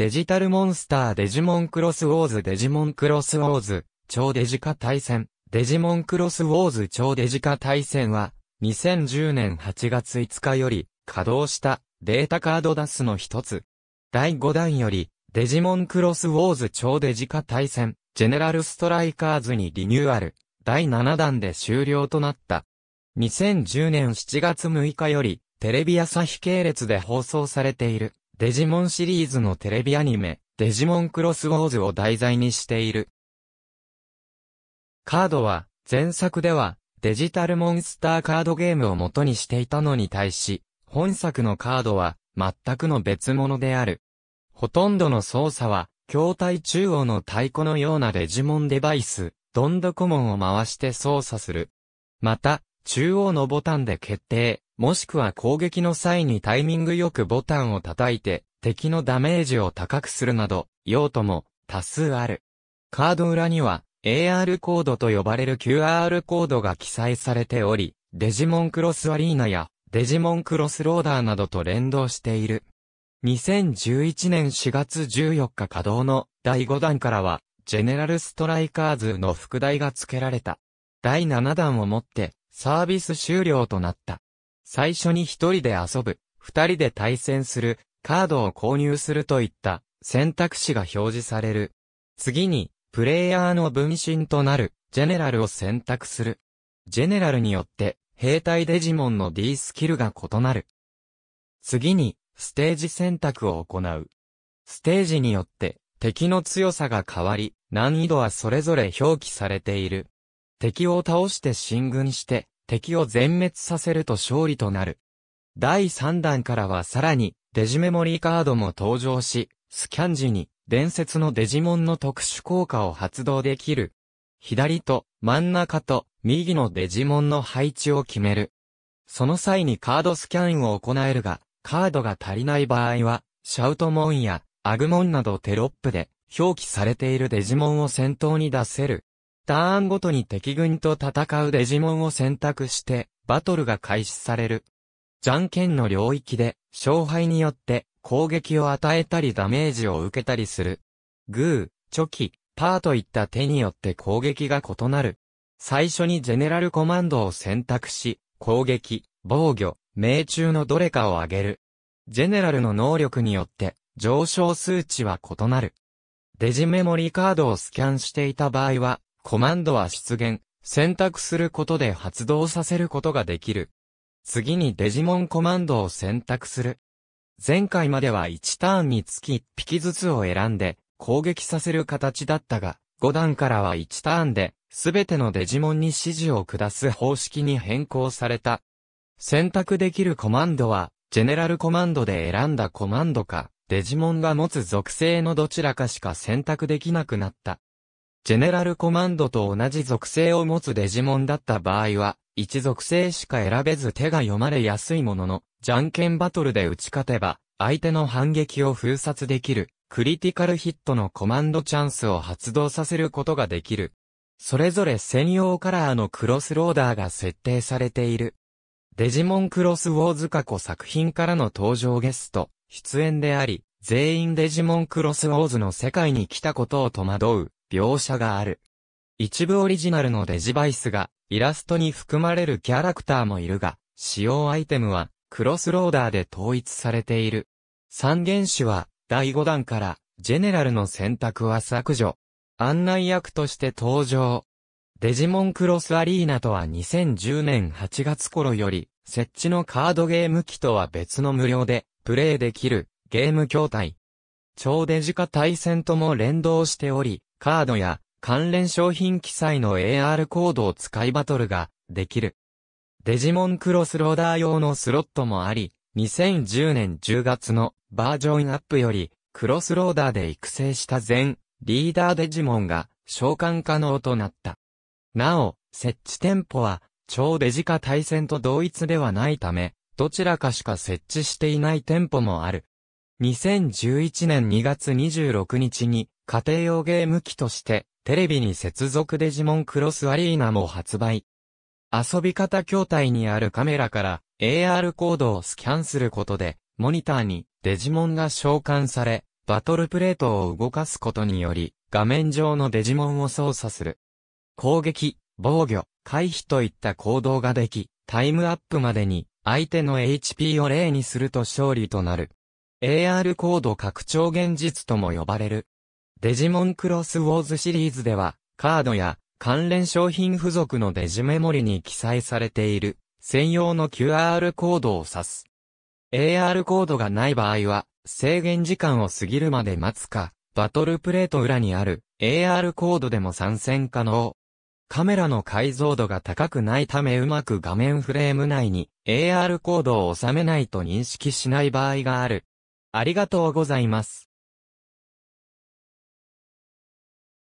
デジタルモンスターデジモンクロスウォーズデジモンクロスウォーズ超デジ化対戦デジモンクロスウォーズ超デジ化対戦は2010年8月5日より稼働したデータカードダスの一つ。第5弾よりデジモンクロスウォーズ超デジ化対戦ジェネラルストライカーズにリニューアル第7弾で終了となった。2010年7月6日よりテレビ朝日系列で放送されている。デジモンシリーズのテレビアニメ、デジモンクロスウォーズを題材にしている。カードは、前作では、デジタルモンスターカードゲームを元にしていたのに対し、本作のカードは、全くの別物である。ほとんどの操作は、筐体中央の太鼓のようなデジモンデバイス、ドンドコモンを回して操作する。また、中央のボタンで決定、もしくは攻撃の際にタイミングよくボタンを叩いて、敵のダメージを高くするなど、用途も多数ある。カード裏には AR コードと呼ばれる QR コードが記載されており、デジモンクロスアリーナやデジモンクロスローダーなどと連動している。2011年4月14日稼働の第5弾からは、ジェネラルストライカーズの副題が付けられた。第7弾をもって、サービス終了となった。最初に一人で遊ぶ、二人で対戦する、カードを購入するといった選択肢が表示される。次に、プレイヤーの分身となる、ジェネラルを選択する。ジェネラルによって、兵隊デジモンの D スキルが異なる。次に、ステージ選択を行う。ステージによって、敵の強さが変わり、難易度はそれぞれ表記されている。敵を倒して進軍して、敵を全滅させると勝利となる。第3弾からはさらに、デジメモリーカードも登場し、スキャン時に、伝説のデジモンの特殊効果を発動できる。左と、真ん中と、右のデジモンの配置を決める。その際にカードスキャンを行えるが、カードが足りない場合は、シャウトモンや、アグモンなどテロップで、表記されているデジモンを先頭に出せる。ターンごとに敵軍と戦うデジモンを選択して、バトルが開始される。じゃんけんの領域で、勝敗によって、攻撃を与えたりダメージを受けたりする。グー、チョキ、パーといった手によって攻撃が異なる。最初にジェネラルコマンドを選択し、攻撃、防御、命中のどれかを上げる。ジェネラルの能力によって、上昇数値は異なる。デジメモリカードをスキャンしていた場合は、コマンドは出現、選択することで発動させることができる。次にデジモンコマンドを選択する。前回までは1ターンにつき1匹ずつを選んで攻撃させる形だったが、5段からは1ターンで、すべてのデジモンに指示を下す方式に変更された。選択できるコマンドは、ジェネラルコマンドで選んだコマンドか、デジモンが持つ属性のどちらかしか選択できなくなった。ジェネラルコマンドと同じ属性を持つデジモンだった場合は、一属性しか選べず手が読まれやすいものの、じゃんけんバトルで打ち勝てば、相手の反撃を封殺できる、クリティカルヒットのコマンドチャンスを発動させることができる。それぞれ専用カラーのクロスローダーが設定されている。デジモンクロスウォーズ過去作品からの登場ゲスト、出演であり、全員デジモンクロスウォーズの世界に来たことを戸惑う、描写がある。一部オリジナルのデジバイスが、イラストに含まれるキャラクターもいるが、使用アイテムは、クロスローダーで統一されている。三原子は、第5弾から、ジェネラルの選択は削除。案内役として登場。デジモンクロスアリーナとは2010年8月頃より、設置のカードゲーム機とは別の無料で、プレイできる、ゲーム筐体。超デジ化対戦とも連動しており、カードや関連商品記載の AR コードを使いバトルができる。デジモンクロスローダー用のスロットもあり、2010年10月のバージョンアップより、クロスローダーで育成した全リーダーデジモンが召喚可能となった。なお、設置店舗は超デジ化対戦と同一ではないため、どちらかしか設置していない店舗もある。2011年2月26日に家庭用ゲーム機として、テレビに接続デジモンクロスアリーナも発売。遊び方筐体にあるカメラから AR コードをスキャンすることで、モニターにデジモンが召喚され、バトルプレートを動かすことにより、画面上のデジモンを操作する。攻撃、防御、回避といった行動ができ、タイムアップまでに相手の HP を0にすると勝利となる。AR コード拡張現実とも呼ばれる。デジモンクロスウォーズシリーズでは、カードや関連商品付属のデジメモリに記載されている専用の QR コードを指す。AR コードがない場合は、制限時間を過ぎるまで待つか、バトルプレート裏にある AR コードでも参戦可能。カメラの解像度が高くないためうまく画面フレーム内に AR コードを収めないと認識しない場合がある。ありがとうございます。